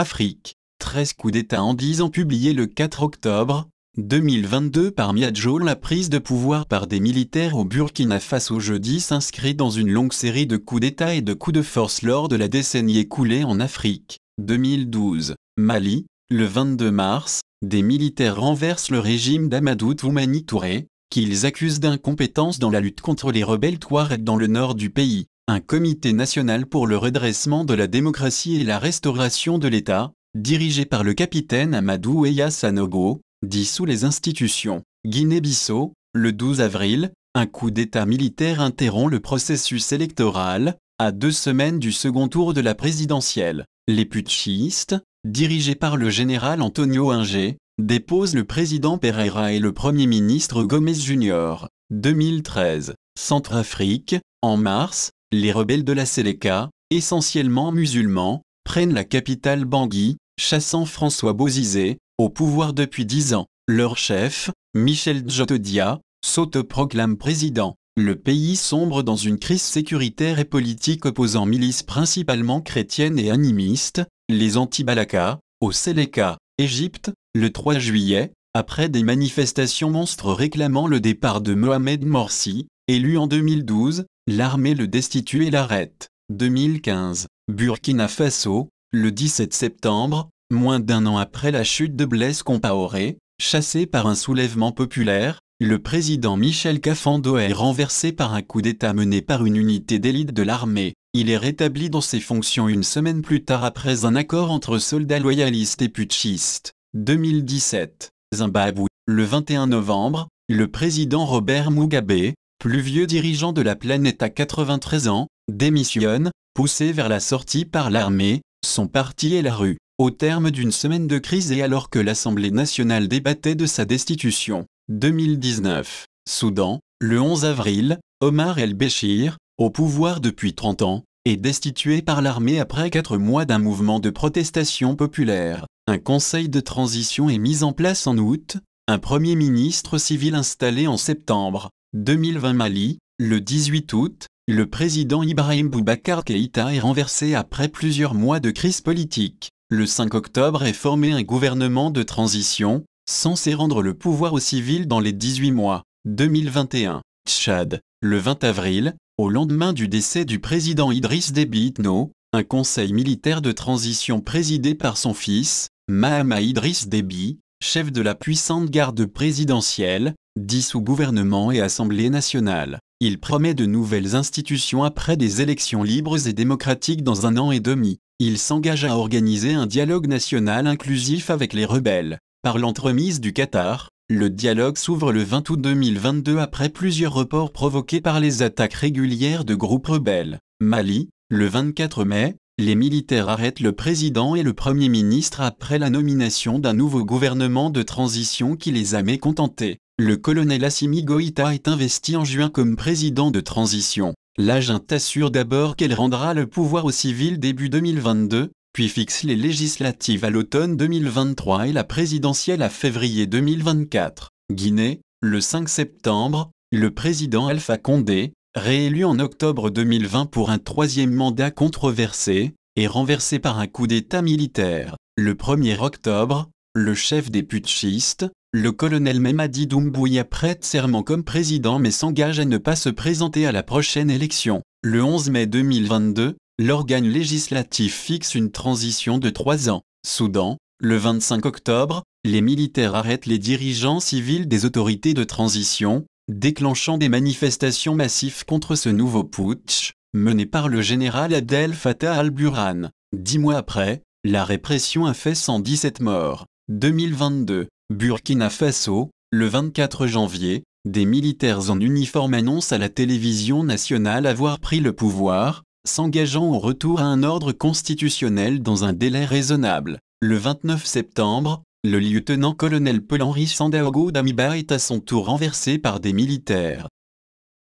Afrique. 13 coups d'État en 10 ans publiés le 4 octobre 2022 par Miadjo la prise de pouvoir par des militaires au Burkina Faso jeudi s'inscrit dans une longue série de coups d'État et de coups de force lors de la décennie écoulée en Afrique. 2012, Mali, le 22 mars, des militaires renversent le régime d'Amadou Toumani Touré, qu'ils accusent d'incompétence dans la lutte contre les rebelles Touareg dans le nord du pays un comité national pour le redressement de la démocratie et la restauration de l'État, dirigé par le capitaine Amadou Eya Sanogo, dissout les institutions. Guinée-Bissau, le 12 avril, un coup d'État militaire interrompt le processus électoral, à deux semaines du second tour de la présidentielle. Les putschistes, dirigés par le général Antonio Inger, déposent le président Pereira et le premier ministre Gomez Jr. 2013. Centrafrique, en mars, les rebelles de la Séléka, essentiellement musulmans, prennent la capitale Bangui, chassant François Bozizé, au pouvoir depuis dix ans. Leur chef, Michel Djotodia, s'autoproclame président. Le pays sombre dans une crise sécuritaire et politique opposant milices principalement chrétiennes et animistes, les anti-Balaka, au Séléka, Égypte, le 3 juillet, après des manifestations monstres réclamant le départ de Mohamed Morsi, élu en 2012, L'armée le destitue et l'arrête. 2015. Burkina Faso, le 17 septembre, moins d'un an après la chute de Blaise Compaoré, chassé par un soulèvement populaire, le président Michel Cafando est renversé par un coup d'État mené par une unité d'élite de l'armée. Il est rétabli dans ses fonctions une semaine plus tard après un accord entre soldats loyalistes et putschistes. 2017. Zimbabwe. Le 21 novembre, le président Robert Mugabe, plus vieux dirigeant de la planète à 93 ans, démissionne, poussé vers la sortie par l'armée, son parti et la rue, au terme d'une semaine de crise et alors que l'Assemblée nationale débattait de sa destitution. 2019. Soudan, le 11 avril, Omar el-Béchir, au pouvoir depuis 30 ans, est destitué par l'armée après 4 mois d'un mouvement de protestation populaire. Un conseil de transition est mis en place en août, un premier ministre civil installé en septembre, 2020 Mali, le 18 août, le président Ibrahim Boubacar Keïta est renversé après plusieurs mois de crise politique. Le 5 octobre est formé un gouvernement de transition, censé rendre le pouvoir aux civils dans les 18 mois. 2021. Tchad. Le 20 avril, au lendemain du décès du président Idriss Déby Itno, un conseil militaire de transition présidé par son fils, Mahama Idriss Déby, chef de la puissante garde présidentielle, dit sous gouvernement et Assemblée nationale. Il promet de nouvelles institutions après des élections libres et démocratiques dans un an et demi. Il s'engage à organiser un dialogue national inclusif avec les rebelles. Par l'entremise du Qatar, le dialogue s'ouvre le 20 août 2022 après plusieurs reports provoqués par les attaques régulières de groupes rebelles. Mali, le 24 mai, les militaires arrêtent le président et le premier ministre après la nomination d'un nouveau gouvernement de transition qui les a mécontentés. Le colonel Assimi Goïta est investi en juin comme président de transition. L'agent assure d'abord qu'elle rendra le pouvoir aux civils début 2022, puis fixe les législatives à l'automne 2023 et la présidentielle à février 2024. Guinée, le 5 septembre, le président Alpha Condé, réélu en octobre 2020 pour un troisième mandat controversé, est renversé par un coup d'État militaire. Le 1er octobre, le chef des putschistes, le colonel Memadi Doumbouya prête serment comme président mais s'engage à ne pas se présenter à la prochaine élection. Le 11 mai 2022, l'organe législatif fixe une transition de trois ans. Soudan, le 25 octobre, les militaires arrêtent les dirigeants civils des autorités de transition, déclenchant des manifestations massives contre ce nouveau putsch, mené par le général Abdel Fattah al-Burhan. Dix mois après, la répression a fait 117 morts. 2022, Burkina Faso, le 24 janvier, des militaires en uniforme annoncent à la télévision nationale avoir pris le pouvoir, s'engageant au retour à un ordre constitutionnel dans un délai raisonnable. Le 29 septembre, le lieutenant-colonel Paul-Henri Sandaogo Damiba est à son tour renversé par des militaires.